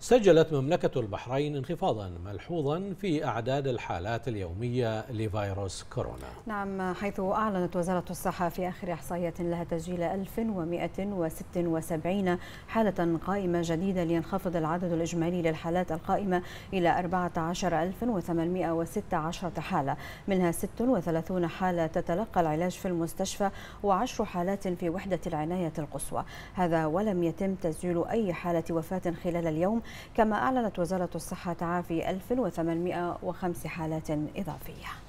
سجلت مملكة البحرين انخفاضا ملحوظا في أعداد الحالات اليومية لفيروس كورونا نعم حيث أعلنت وزارة الصحة في آخر إحصائية لها تسجيل 1176 حالة قائمة جديدة لينخفض العدد الإجمالي للحالات القائمة إلى 14816 حالة منها 36 حالة تتلقى العلاج في المستشفى و10 حالات في وحدة العناية القصوى هذا ولم يتم تسجيل أي حالة وفاة خلال اليوم كما أعلنت وزارة الصحة تعافي 1805 حالات إضافية